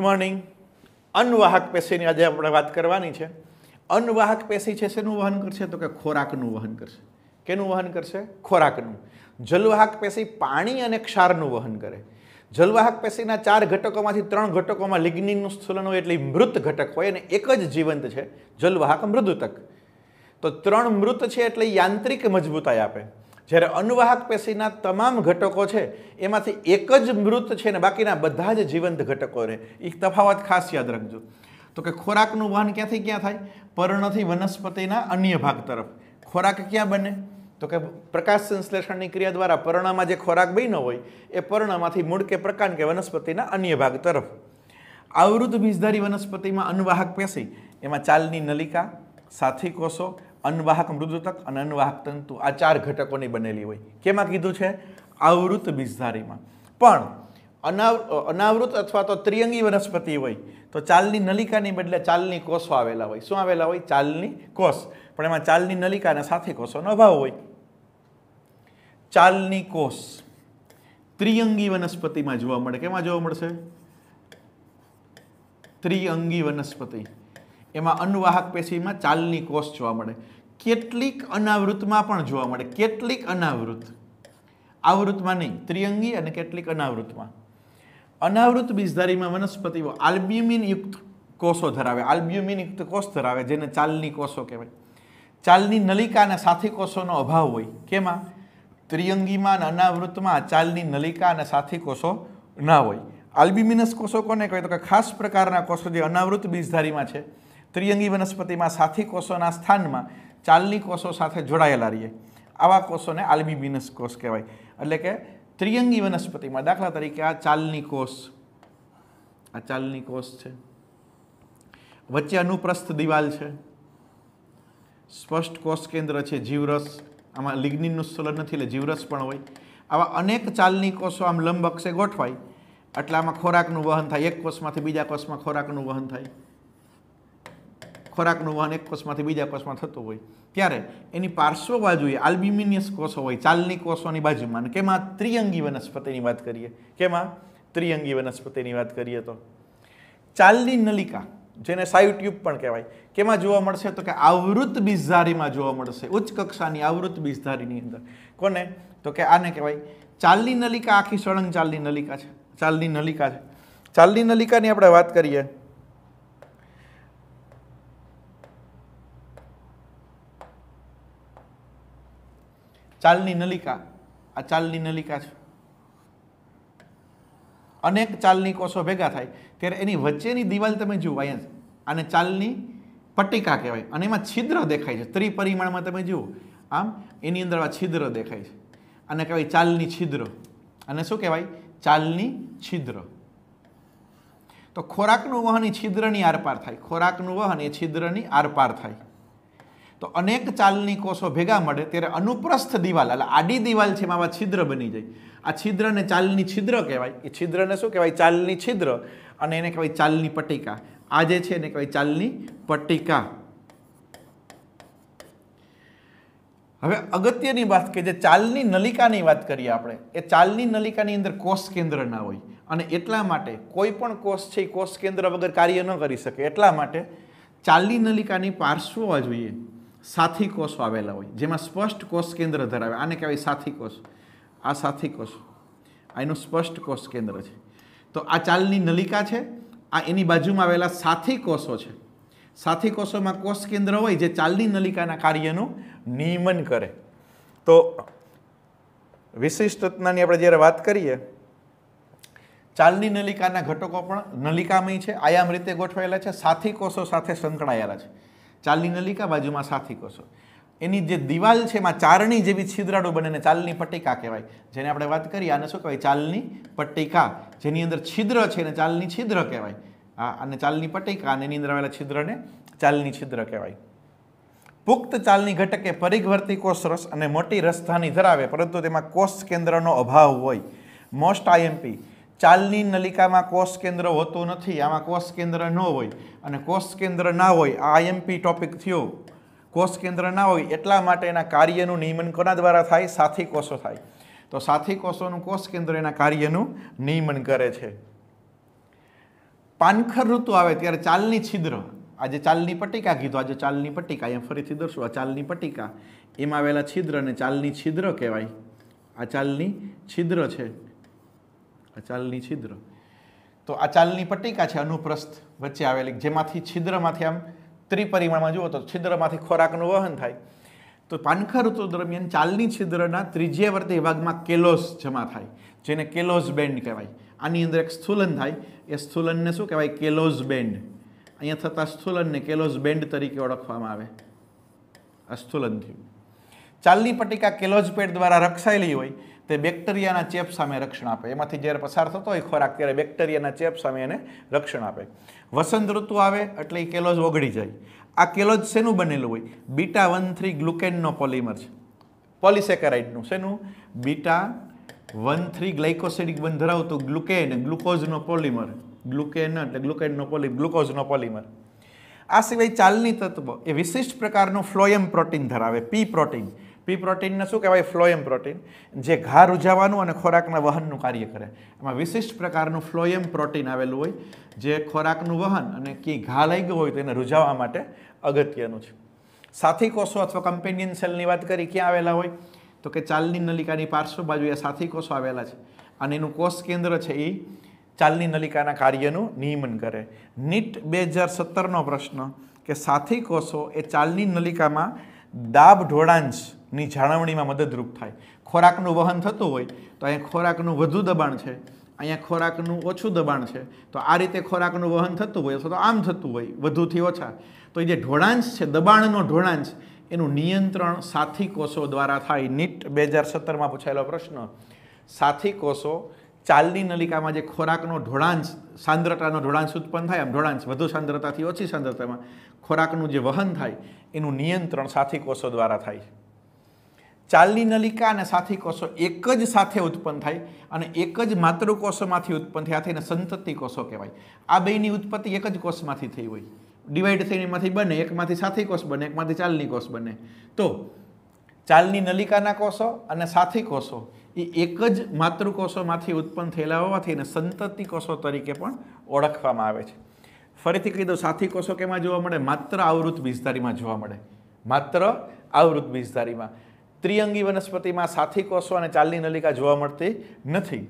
good morning અન્નવાહક પેશીની આજે આપણે વાત કરવાની છે અન્નવાહક પેશી છે શેનું વહન કરશે તો કે ખોરાકનું વહન કરશે કેનું વહન કરશે ખોરાકનું જલવાહક પેશી પાણી અને ક્ષારનું વહન કરે જલવાહક પેશીના ચાર ઘટકોમાંથી ત્રણ ઘટકોમાં લિગ્નિનનું સ્થુલન હોય એટલે મૃત ઘટક હોય અને એક જ જીવંત છે જલવાહક મૃદુતક તો ત્રણ મૃત છે એટલે યાંત્રિક મજબૂતાઈ આપે જ્યારે અનુવાહક પેશીના તમામ ઘટકો છે એમાંથી એક જ મૃત છે ને બાકીના બધા જ જીવંત ઘટકો રહે એ તફાવત ખાસ યાદ રાખજો તો કે ખોરાકનું વહન ક્યાંથી ક્યાં થાય પર્ણથી વનસ્પતિના અન્ય ભાગ તરફ ખોરાક ક્યાં બને તો કે પ્રકાશ સંશ્લેષણની ક્રિયા દ્વારા પર્ણમાં જે ખોરાક બન્યો હોય એ પર્ણમાંથી મૂળ કે પ્રકાંડ કે વનસ્પતિના અન્ય ભાગ તરફ આવૃત બીજધારી વનસ્પતિમાં અનુવાહક પેશી એમાં ચાલની નલિકા સાથી કોષો અન્વાહક મૃદુતક અને અન્વાહક તંતુ આ ચાર ઘટકોની બનેલી હોય કેમાં કીધું છે આવૃત બીજધારીમાં પણ અનાવ અનાવૃત અથવા તો ત્રિયંગી વનસ્પતિ હોય તો ચાલની નલિકાની બદલે ચાલની કોષો આવેલા હોય શું આવેલા હોય ચાલની કોષ પણ એમાં ચાલની નલિકા અને સાથે કોષોનો અભાવ હોય ચાલની કોષ ત્રિયંગી વનસ્પતિમાં જોવા મળે કેમાં જોવા મળશે ત્રિઅંગી વનસ્પતિ એમાં અનુવાહક પેશીમાં ચાલની કોષ જોવા મળે કેટલીક અનાવૃતમાં પણ જોવા મળે કેટલીક અનાવૃત આવૃતમાં નહીં ત્રિયંગી અને કેટલીક અનાવૃતમાં અનાવૃત બીજધારીમાં વનસ્પતિઓ આલ્બ્યુમિન યુક્ત કોષો ધરાવે આલ્બ્યુમિન યુક્ત કોષ ધરાવે જેને ચાલની કોષો કહેવાય ચાલની નલિકા અને સાથી કોષોનો અભાવ હોય કેમાં ત્રિયંગીમાં અને અનાવૃતમાં ચાલની નલિકા અને સાથી કોષો ના હોય આલ્બ્યુમિનસ કોષો કોને કહેવાય તો કે ખાસ પ્રકારના કોષો જે અનાવૃત બીજધારીમાં છે ત્રિઅંગી વનસ્પતિમાં સાથી કોષોના સ્થાનમાં ચાલની કોષો સાથે જોડાયેલા રહીએ આવા કોષોને આલ્બી બિનસ કોષ કહેવાય એટલે કે ત્રિઅંગી વનસ્પતિમાં દાખલા તરીકે આ ચાલની કોષ આ ચાલની કોષ છે વચ્ચે અનુપ્રસ્થ દિવાલ છે સ્પષ્ટ કોષ કેન્દ્ર છે જીવરસ આમાં લિગ્નિનનું સ્થળ નથી એટલે જીવરસ પણ હોય આવા અનેક ચાલની કોષો આમ લંબ અક્ષે ગોઠવાય એટલે આમાં ખોરાકનું વહન થાય એક કોષમાંથી બીજા કોષમાં ખોરાકનું વહન થાય ખોરાકનું વહન એક કોષમાંથી બીજા કોષમાં થતું હોય ત્યારે એની પાર્શ્વ બાજુએ આલ્બ્યુમિનિયસ કોષો હોય ચાલની કોષોની બાજુમાં અને કેમાં ત્રિઅંગી વનસ્પતિની વાત કરીએ કેમાં ત્રિઅંગી વનસ્પતિની વાત કરીએ તો ચાલની નલિકા જેને સાયુટ્યુબ પણ કહેવાય કેમાં જોવા મળશે તો કે આવૃત બીજધારીમાં જોવા મળશે ઉચ્ચ કક્ષાની આવૃત બીજધારીની અંદર કોને તો કે આને કહેવાય ચાલની નલિકા આખી સળંગ ચાલની નલિકા છે ચાલની નલિકા છે ચાલની નલિકાની આપણે વાત કરીએ ચાલની નલિકા આ ચાલની નલિકા છે અનેક ચાલની કોષો ભેગા થાય ત્યારે એની વચ્ચેની દિવાલ તમે જુઓ અહીંયા આને ચાલની પટ્ટિકા કહેવાય અને એમાં છિદ્ર દેખાય છે ત્રિપરિમાણમાં તમે જુઓ આમ એની અંદર આ છિદ્ર દેખાય છે અને કહેવાય ચાલની છિદ્ર અને શું કહેવાય ચાલની છિદ્ર તો ખોરાકનું વહન એ છિદ્રની આરપાર થાય ખોરાકનું વહન એ છિદ્રની આરપાર થાય તો અનેક ચાલની કોષો ભેગા મળે ત્યારે અનુપ્રસ્થ દિવાલ એટલે આડી દિવાલ છે એમાં છિદ્ર બની જાય આ છિદ્રને ચાલની છિદ્ર કહેવાય એ છિદ્રને શું કહેવાય ચાલની છિદ્ર અને એને કહેવાય ચાલની પટ્ટિકા આ જે છે એને કહેવાય ચાલની પટ્ટિકા હવે અગત્યની વાત કે જે ચાલની નલિકાની વાત કરીએ આપણે એ ચાલની નલિકાની અંદર કોષ કેન્દ્ર ના હોય અને એટલા માટે કોઈ પણ કોષ છે એ કોષ કેન્દ્ર વગર કાર્ય ન કરી શકે એટલા માટે ચાલની નલિકાની પાર્શ્વો જોઈએ સાથી કોષો આવેલા હોય જેમાં સ્પષ્ટ કોષ કેન્દ્ર ધરાવે આને કહેવાય સાથી કોષ આ સાથી કોષ આ એનું સ્પષ્ટ કોષ કેન્દ્ર છે તો આ ચાલની નલિકા છે આ એની બાજુમાં આવેલા સાથી કોષો છે સાથી કોષોમાં કોષ કેન્દ્ર હોય જે ચાલની નલિકાના કાર્યનું નિયમન કરે તો વિશિષ્ટ આપણે જ્યારે વાત કરીએ ચાલની નલિકાના ઘટકો પણ નલિકામય છે આયામ રીતે ગોઠવાયેલા છે સાથી કોષો સાથે સંકળાયેલા છે ચાલની નલિકા બાજુમાં સાથી કોષો એની જે દિવાલ છે એમાં ચારણી જેવી છિદ્રાળો બને એને ચાલની પટ્ટિકા કહેવાય જેને આપણે વાત કરીએ આને શું કહેવાય ચાલની પટ્ટિકા જેની અંદર છિદ્ર છે એને ચાલની છિદ્ર કહેવાય આ અને ચાલની પટ્ટિકા અને એની અંદર આવેલા છિદ્રને ચાલની છિદ્ર કહેવાય પુખ્ત ચાલની ઘટકે પરિઘવર્તી કોષ રસ અને મોટી રસધાની ધરાવે પરંતુ તેમાં કોષ કેન્દ્રનો અભાવ હોય મોસ્ટ આઈએમપી ચાલની નલિકામાં કોષ કેન્દ્ર હોતું નથી આમાં કોષ કેન્દ્ર ન હોય અને કોષ કેન્દ્ર ના હોય આ આઈએમપી ટોપિક થયો કોષ કેન્દ્ર ના હોય એટલા માટે એના કાર્યનું નિયમન કોના દ્વારા થાય સાથી કોષો થાય તો સાથી કોષોનું કોષ કેન્દ્ર એના કાર્યનું નિયમન કરે છે પાનખર ઋતુ આવે ત્યારે ચાલની છિદ્ર આજે ચાલની પટ્ટિકા કીધું આજે ચાલની પટ્ટિકા અહીંયા ફરીથી દર્શું આ ચાલની પટ્ટિકા એમાં આવેલા છિદ્રને ચાલની છિદ્ર કહેવાય આ ચાલની છિદ્ર છે આ ચાલની છિદ્ર તો આ ચાલની પટ્ટિકા છે અનુપ્રસ્થ વચ્ચે આવેલી જેમાંથી છિદ્રમાંથી આમ ત્રિપરિમાણમાં જુઓ તો છિદ્રમાંથી ખોરાકનું વહન થાય તો પાનખર ઋતુ દરમિયાન ચાલની છિદ્રના ત્રિજ્યાવર્તી ભાગમાં કેલોસ જમા થાય જેને કેલોઝ બેન્ડ કહેવાય આની અંદર એક સ્થુલન થાય એ સ્થુલનને શું કહેવાય કેલોઝ બેન્ડ અહીંયા થતા સ્થુલનને કેલોઝ બેન્ડ તરીકે ઓળખવામાં આવે આ થયું ચાલની પટ્ટિકા કેલોઝ પેડ દ્વારા રક્ષાયેલી હોય તે બેક્ટેરિયાના ચેપ સામે રક્ષણ આપે એમાંથી જ્યારે પસાર થતો હોય ખોરાક ત્યારે બેક્ટેરિયાના ચેપ સામે એને રક્ષણ આપે વસંત ઋતુ આવે એટલે એ કેલોઝ ઓગળી જાય આ કેલોજ શેનું બનેલું હોય બીટા વન થ્રી ગ્લુકેનનો પોલિમર છે પોલિસેકેરાઇડનું શેનું બીટા વન થ્રી ગ્લાઇકોસેડિક બંધ ધરાવતું ગ્લુકેન ગ્લુકોઝનો પોલિમર ગ્લુકેન એટલે ગ્લુકેનનો પોલિમ ગ્લુકોઝનો પોલિમર આ સિવાય ચાલની તત્વ એ વિશિષ્ટ પ્રકારનું ફ્લોયમ પ્રોટીન ધરાવે પી પ્રોટીન પી પ્રોટીનને શું કહેવાય ફ્લોયમ પ્રોટીન જે ઘા રૂજાવાનું અને ખોરાકના વહનનું કાર્ય કરે એમાં વિશિષ્ટ પ્રકારનું ફ્લોયમ પ્રોટીન આવેલું હોય જે ખોરાકનું વહન અને ક્યાંય ઘા લઈ ગયો હોય તો એને રૂજાવા માટે અગત્યનું છે સાથી કોષો અથવા કમ્પેનિયન સેલની વાત કરી ક્યાં આવેલા હોય તો કે ચાલની નલિકાની પાર્શ્વ બાજુ એ સાથી કોષો આવેલા છે અને એનું કોષ કેન્દ્ર છે એ ચાલની નલિકાના કાર્યનું નિયમન કરે નીટ બે હજાર સત્તરનો પ્રશ્ન કે સાથી કોષો એ ચાલની નલિકામાં દાબ ઢોળાંશ ની જાળવણીમાં મદદરૂપ થાય ખોરાકનું વહન થતું હોય તો અહીંયા ખોરાકનું વધુ દબાણ છે અહીંયા ખોરાકનું ઓછું દબાણ છે તો આ રીતે ખોરાકનું વહન થતું હોય અથવા તો આમ થતું હોય વધુથી ઓછા તો એ જે ઢોળાંશ છે દબાણનો ઢોળાંશ એનું નિયંત્રણ સાથી કોષો દ્વારા થાય નીટ બે હજાર સત્તરમાં પૂછાયેલો પ્રશ્ન સાથી કોષો ચાલની નલિકામાં જે ખોરાકનો ઢોળાંશ સાંદ્રતાનો ઢોળાંશ ઉત્પન્ન થાય આમ ઢોળાંશ વધુ સાંદ્રતાથી ઓછી સાંદ્રતામાં ખોરાકનું જે વહન થાય એનું નિયંત્રણ સાથી કોષો દ્વારા થાય ચાલની નલિકા અને સાથી કોષો એક જ સાથે ઉત્પન્ન થાય અને એક જ માતૃકોષોમાંથી ઉત્પન્ન થયા થઈને સંતતિ કોષો કહેવાય આ બેની ઉત્પત્તિ એક જ કોષમાંથી થઈ હોય ડિવાઈડ થઈને એમાંથી બને એકમાંથી સાથી કોષ બને એકમાંથી ચાલની કોષ બને તો ચાલની નલિકાના કોષો અને સાથી કોષો એ એક જ માતૃકોષોમાંથી ઉત્પન્ન થયેલા હોવાથી એને સંતતિ કોષો તરીકે પણ ઓળખવામાં આવે છે ફરીથી કહી દઉં સાથી કોષો કેમાં જોવા મળે માત્ર આવૃત વિસ્તારીમાં જોવા મળે માત્ર આવૃત વિસ્તારીમાં ત્રિઅંગી વનસ્પતિમાં સાથી કોષો અને ચાલની નલિકા જોવા મળતી નથી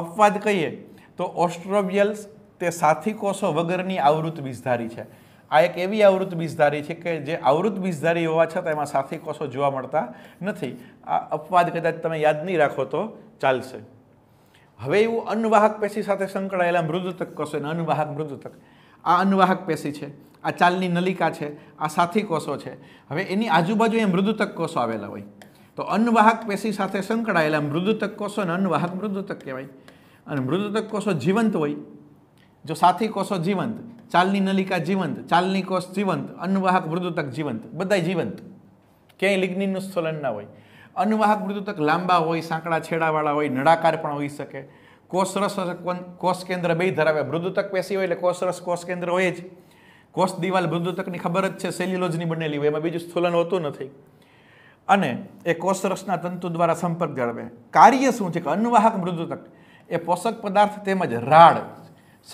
અપવાદ કહીએ તો ઓસ્ટ્રોબિયલ્સ તે સાથી કોષો વગરની આવૃત બીજધારી છે આ એક એવી આવૃત બીજધારી છે કે જે આવૃત બીજધારી હોવા છતાં એમાં સાથી કોષો જોવા મળતા નથી આ અપવાદ કદાચ તમે યાદ નહીં રાખો તો ચાલશે હવે એવું અન્નવાહક પેશી સાથે સંકળાયેલા મૃદુતક કોષો અને અન્નવાહક મૃદુતક આ અન્નવાહક પેશી છે આ ચાલની નલિકા છે આ સાથી કોષો છે હવે એની આજુબાજુ એ મૃદુતક કોષો આવેલા હોય તો અન્નવાહક પેશી સાથે સંકળાયેલા મૃદુતક કોષો અને અન્નવાહક મૃદુતક કહેવાય અને મૃદુતક કોષો જીવંત હોય જો સાથી કોષો જીવંત ચાલની નલિકા જીવંત ચાલની કોષ જીવંત અન્નવાહક મૃદુતક જીવંત બધા જીવંત ક્યાંય લિગ્નિનનું સ્થોલન ના હોય અન્નવાહક મૃદુતક લાંબા હોય સાંકડા છેડાવાળા હોય નળાકાર પણ હોઈ શકે કોષરસ કોષ કેન્દ્ર બે ધરાવે મૃદુતક પેશી હોય એટલે કોષરસ કોષ કેન્દ્ર હોય જ કોષ દિવાલ મૃદુતકની ખબર જ છે સેલ્યુલોજની બનેલી હોય એમાં બીજું સ્થોલન હોતું નથી અને એ કોષરસના તંતુ દ્વારા સંપર્ક જાળવે કાર્ય શું છે કે અન્નવાહક મૃદુતક એ પોષક પદાર્થ તેમજ રાડ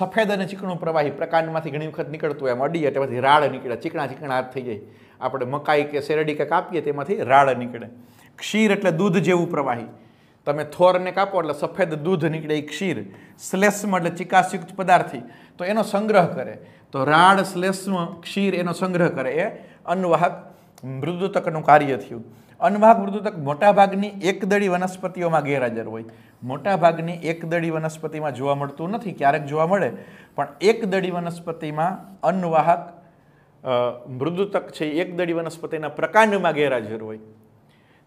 સફેદ અને ચીકણું પ્રવાહી પ્રકાંડમાંથી ઘણી વખત નીકળતું હોય એમ અડીએ તેમાંથી પછી રાડ નીકળે ચીકણા ચીકણા હાથ થઈ જાય આપણે મકાઈ કે શેરડી કે કાપીએ તેમાંથી રાડ નીકળે ક્ષીર એટલે દૂધ જેવું પ્રવાહી તમે થોરને કાપો એટલે સફેદ દૂધ નીકળે એ ક્ષીર શ્લેષ્મ એટલે ચિકાસયુક્ત પદાર્થી તો એનો સંગ્રહ કરે તો રાડ શ્લેષ્મ ક્ષીર એનો સંગ્રહ કરે એ અન્નવાહક મૃદુતકનું કાર્ય થયું અન્નવાહક મૃદુતક મોટાભાગની એકદળી વનસ્પતિઓમાં ગેરહાજર હોય મોટાભાગની એકદળી વનસ્પતિમાં જોવા મળતું નથી ક્યારેક જોવા મળે પણ એકદળી વનસ્પતિમાં અન્નવાહક મૃદુતક છે એકદળી વનસ્પતિના પ્રકાંડમાં ગેરહાજર હોય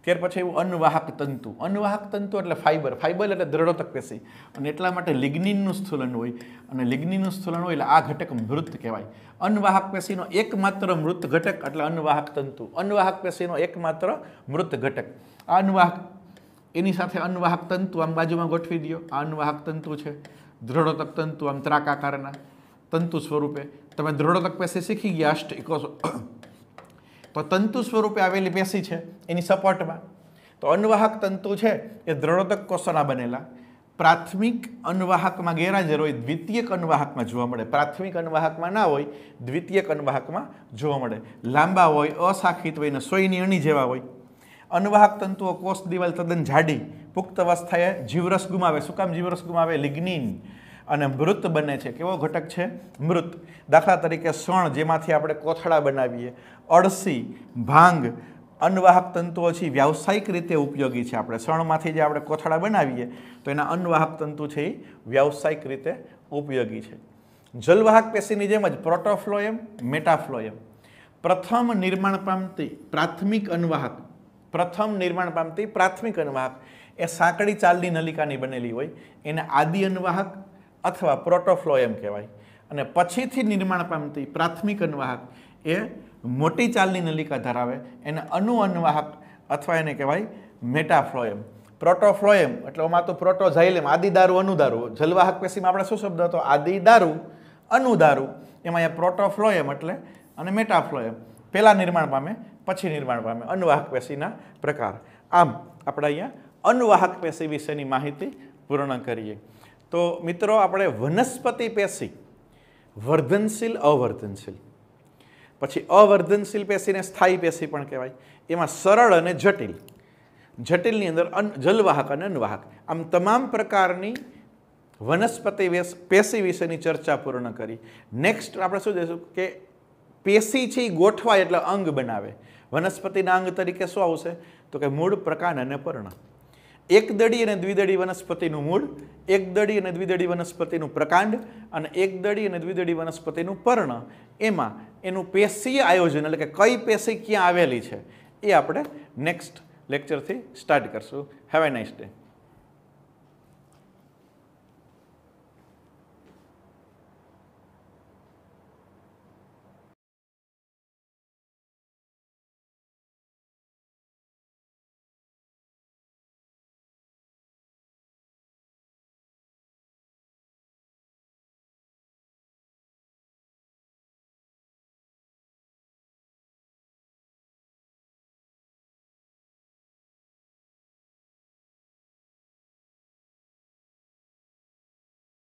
ત્યાર પછી એવું અનવાહક તંતુ અન્વાહક તંતુ એટલે ફાઇબર ફાઇબર એટલે દ્રઢોતક પેશી અને એટલા માટે લિગ્નિનનું સ્થુલન હોય અને લિગ્નિનનું સ્થુલન હોય એટલે આ ઘટક મૃત કહેવાય અન્વાહક પેશીનો એકમાત્ર મૃત ઘટક એટલે અન્વાહક તંતુ અન્વાહક પેશીનો એકમાત્ર મૃત ઘટક આ અનવાહક એની સાથે અન્વાહક તંતુ આમ બાજુમાં ગોઠવી દો આ અનવાહક તંતુ છે દ્રઢોતક તંતુ આમ ત્રાકાકારના તંતુ સ્વરૂપે તમે દ્રઢોતક પેશી શીખી ગયા અષ્ટ ઇકો તો તંતુ સ્વરૂપે આવેલી પેશી છે એની સપોર્ટમાં તો અન્વાહક તંતુ છે એ દ્રઢોતક કોષોના બનેલા પ્રાથમિક અન્વાહકમાં ગેરહાજર હોય દ્વિતીયક અન્વાહકમાં જોવા મળે પ્રાથમિક અન્વાહકમાં ના હોય દ્વિતીય અન્વાહકમાં જોવા મળે લાંબા હોય અશાખિત હોય ને સોયની અણી જેવા હોય અન્વાહક તંતુઓ કોષ દિવાલ તદ્દન જાડી પુખ્ત અવસ્થાએ જીવરસ ગુમાવે શું કામ જીવરસ ગુમાવે લિગ્નિન અને મૃત બને છે કેવો ઘટક છે મૃત દાખલા તરીકે સણ જેમાંથી આપણે કોથળા બનાવીએ અળસી ભાંગ અન્વાહક તંતુઓ છે વ્યાવસાયિક રીતે ઉપયોગી છે આપણે સણમાંથી જે આપણે કોથળા બનાવીએ તો એના અન્વાહક તંતુ છે એ વ્યાવસાયિક રીતે ઉપયોગી છે જલવાહક પેશીની જેમ જ પ્રોટોફ્લોયમ મેટાફ્લોયમ પ્રથમ નિર્માણ પામતી પ્રાથમિક અન્વાહક પ્રથમ નિર્માણ પામતી પ્રાથમિક અન્વાહક એ સાંકડી ચાલની નલિકાની બનેલી હોય એને આદિ અન્વાહક અથવા પ્રોટોફ્લો એમ કહેવાય અને પછીથી નિર્માણ પામતી પ્રાથમિક અન્વાહક એ મોટી ચાલની નલિકા ધરાવે એને અનુ અન્વાહક અથવા એને કહેવાય મેટાફ્લોએમ પ્રોટોફ્લોએમ એટલે ઓમાં તો પ્રોટોઝાઇલેમ આદિદારૂ અનુદારૂ જલવાહક પેશીમાં આપણે શું શબ્દ હતો આદિદારૂ અનુદારૂ એમાં એ પ્રોટોફ્લોએમ એટલે અને મેટાફ્લોએમ પહેલાં નિર્માણ પામે પછી નિર્માણ પામે અનુવાહક પેશીના પ્રકાર આમ આપણે અહીંયા અન્વાહક પેશી વિશેની માહિતી પૂર્ણ કરીએ તો મિત્રો આપણે વનસ્પતિ પેશી વર્ધનશીલ અવર્ધનશીલ પછી અવર્ધનશીલ પેશીને સ્થાયી પેશી પણ કહેવાય એમાં સરળ અને જટિલ જટિલની અંદર અન જલવાહક અને અન્નવાહક આમ તમામ પ્રકારની વનસ્પતિ પેશી વિશેની ચર્ચા પૂર્ણ કરી નેક્સ્ટ આપણે શું જોઈશું કે પેશી છે એ ગોઠવાય એટલે અંગ બનાવે વનસ્પતિના અંગ તરીકે શું આવશે તો કે મૂળ પ્રકાંડ અને પર્ણ એક એકદળી અને દ્વિદળી વનસ્પતિનું મૂળ એક એકદળી અને દ્વિદળી વનસ્પતિનું પ્રકાંડ અને એક એકદળી અને દ્વિદળી વનસ્પતિનું પર્ણ એમાં એનું પેશી આયોજન એટલે કે કઈ પેશી ક્યાં આવેલી છે એ આપણે નેક્સ્ટ લેક્ચરથી સ્ટાર્ટ કરશું હેવ એ નાઇસ ડે